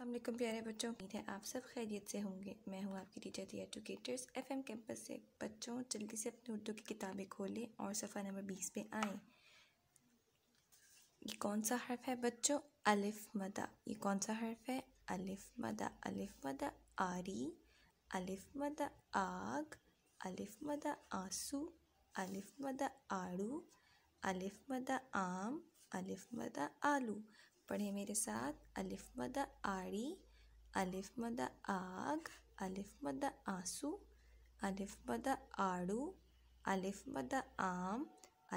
अल्लाम प्यारे बच्चों उम्मीद है आप सब खैरियत से होंगे मैं हूँ आपकी teacher the educators FM campus से बच्चों जल्दी से अपनी उर्दू की किताबें खोलें और सफ़ा नंबर बीस पे आएँ ये कौन सा हर्फ है बच्चों अलिफ मदा ये कौन सा हर्फ है अलिफ मदा अलिफ मदा आरी अलिफ मदा आग अलिफ मदा आंसू अलिफ मदा आड़ू अलिफ मदा आम अलिफ मदा आलू पढ़े मेरे साथ अलिफ मद आड़ी अलिफ मद आग अलिफ मद आंसू अलिफ मद आड़ू अलिफ मद आम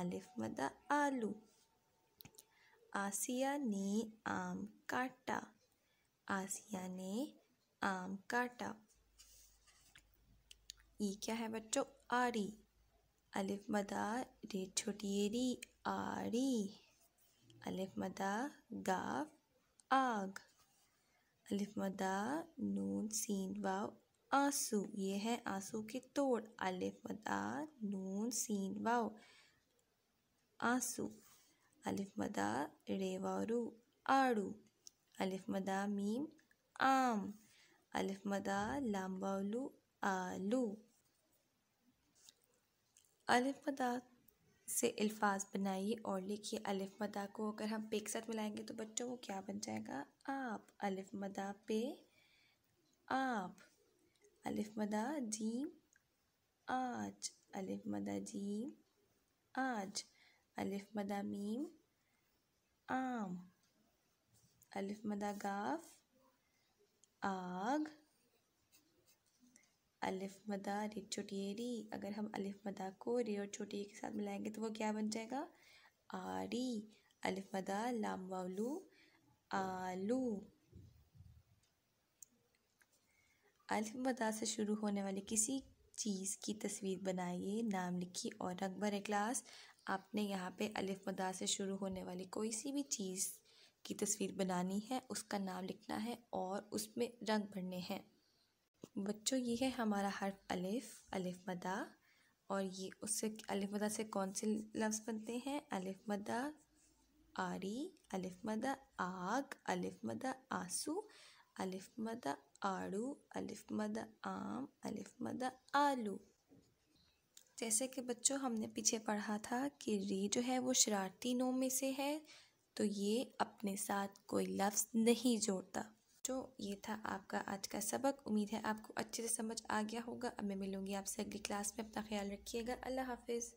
अलिफ मद आलू आसिया ने आम काटा आसिया ने आम काटा ये क्या है बच्चों आरी अलिफ मदा रे छोटी री आरी अलिफ मदा गाव आग अलिफ मदा नून सीन वाव आंसू ये है आंसू के तोड़ अलिफ मदा नून सीन वाव आंसू अलिफ मदा वारू आड़ू अलिफ मदा मीम आम अलिफ मदा लाम वालू आलू अलिफ मदा से अल्फाज बनाइए और लिखिए अलिफ मदा को अगर हम पे के साथ मिलाएंगे तो बच्चों वो क्या बन जाएगा आप अलिफ मदा पे आप अलिफ मदा जीम आज अलिफ मदा जीम आज अलिफ मदा मीम आम अलिफ मदा गाफ आग अलिफ मदा रे छोटी एरी अगर हम अलिफ मदा को रे और छोटी के साथ मिलाएंगे तो वो क्या बन जाएगा आरी अलिफ मदा लाम वावलू आलू अलिफ मदा से शुरू होने वाली किसी चीज़ की तस्वीर बनाइए नाम लिखिए और रंग भरे क्लास आपने यहाँ पे अलिफ मदा से शुरू होने वाली कोई सी भी चीज़ की तस्वीर बनानी है उसका नाम लिखना है और उसमें रंग भरने हैं बच्चों ये है हमारा हर्फ अलिफ अलिफ मदा और ये उससे अलिफ मदा से कौन से लफ्ज़ बनते हैं अलिफ मदा आरी अलिफ मदा आग अलिफ मदा आंसू अलिफ मदा आड़ू अलिफ मदा आम अलिफ मदा आलू जैसे कि बच्चों हमने पीछे पढ़ा था कि री जो है वो शरारती नो में से है तो ये अपने साथ कोई लफ्ज़ नहीं जोड़ता बच्चों ये था आपका आज का सबक उम्मीद है आपको अच्छे से समझ आ गया होगा अब मैं मिलूँगी आपसे अगली क्लास में अपना ख्याल रखिएगा अल्लाह हाफिज़